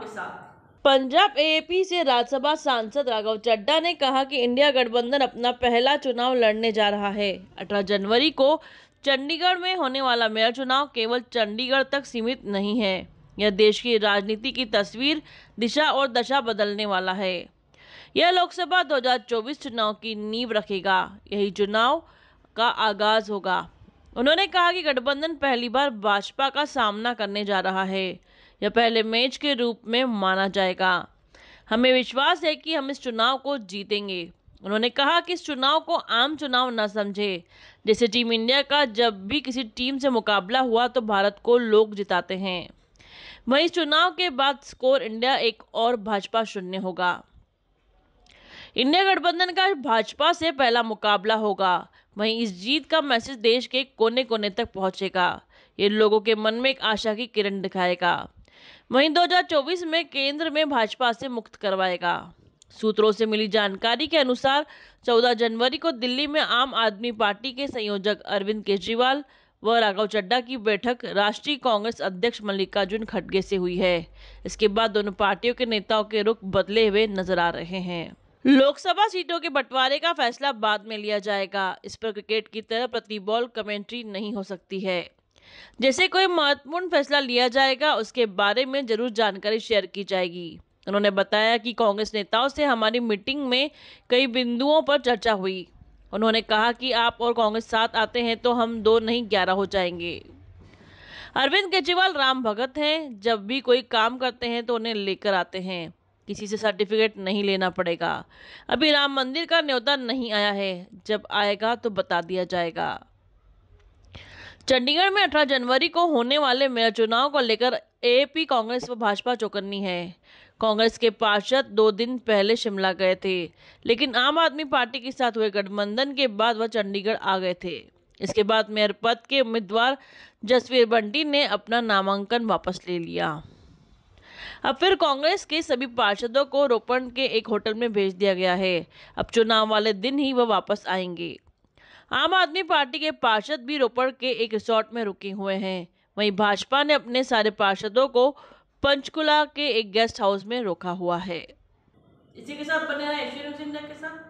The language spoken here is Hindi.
आपके साथ पंजाब एएपी से राज्यसभा सांसद राघव चड्डा ने कहा कि इंडिया गठबंधन अपना पहला चुनाव लड़ने जा रहा है 18 जनवरी को चंडीगढ़ में होने वाला मेयर चुनाव केवल चंडीगढ़ तक सीमित नहीं है यह देश की राजनीति की तस्वीर दिशा और दशा बदलने वाला है यह लोकसभा 2024 चुनाव की नींव रखेगा यही चुनाव का आगाज होगा उन्होंने कहा कि गठबंधन पहली बार भाजपा का सामना करने जा रहा है यह पहले मैच के रूप में माना जाएगा हमें विश्वास है कि हम इस चुनाव को जीतेंगे उन्होंने कहा कि इस चुनाव को आम चुनाव न समझे जैसे टीम इंडिया का जब भी किसी टीम से मुकाबला हुआ तो भारत को लोग जिताते हैं वहीं इस चुनाव के बाद स्कोर इंडिया एक और भाजपा शून्य होगा इंडिया गठबंधन का भाजपा से पहला मुकाबला होगा वहीं इस जीत का मैसेज देश के कोने कोने तक पहुंचेगा ये लोगों के मन में एक आशा की किरण दिखाएगा वहीं 2024 में केंद्र में भाजपा से मुक्त करवाएगा सूत्रों से मिली जानकारी के अनुसार 14 जनवरी को दिल्ली में आम आदमी पार्टी के संयोजक अरविंद केजरीवाल व राघव चड्डा की बैठक राष्ट्रीय कांग्रेस अध्यक्ष मल्लिकार्जुन खड़गे से हुई है इसके बाद दोनों पार्टियों के नेताओं के रुख बदले हुए नजर आ रहे हैं लोकसभा सीटों के बंटवारे का फैसला बाद में लिया जाएगा इस पर क्रिकेट की तरह प्रति बॉल कमेंट्री नहीं हो सकती है जैसे कोई महत्वपूर्ण फैसला लिया जाएगा उसके बारे में जरूर जानकारी शेयर की जाएगी उन्होंने बताया कि कांग्रेस नेताओं से हमारी मीटिंग में कई बिंदुओं पर चर्चा हुई उन्होंने कहा कि आप और कांग्रेस साथ आते हैं तो हम दो नहीं ग्यारह हो जाएंगे अरविंद केजरीवाल राम भगत हैं जब भी कोई काम करते हैं तो उन्हें लेकर आते हैं किसी से सर्टिफिकेट नहीं लेना पड़ेगा अभी राम मंदिर का न्योता नहीं आया है जब आएगा तो बता दिया जाएगा चंडीगढ़ में 18 जनवरी को होने वाले मेयर चुनाव को लेकर एपी कांग्रेस व भाजपा चौकन्नी है कांग्रेस के पार्षद दो दिन पहले शिमला गए थे लेकिन आम आदमी पार्टी के साथ हुए गठबंधन के बाद वह चंडीगढ़ आ गए थे इसके बाद मेयर पद के उम्मीदवार जसवीर बंटी ने अपना नामांकन वापस ले लिया अब फिर कांग्रेस के सभी पार्षदों को रोपण के एक होटल में भेज दिया गया है अब चुनाव वाले दिन ही वह वापस आएंगे आम आदमी पार्टी के पार्षद भी रोपड़ के एक रिसोर्ट में रुके हुए हैं वहीं भाजपा ने अपने सारे पार्षदों को पंचकुला के एक गेस्ट हाउस में रोका हुआ है इसी के साथ बने रहा न्यूज इंडिया के साथ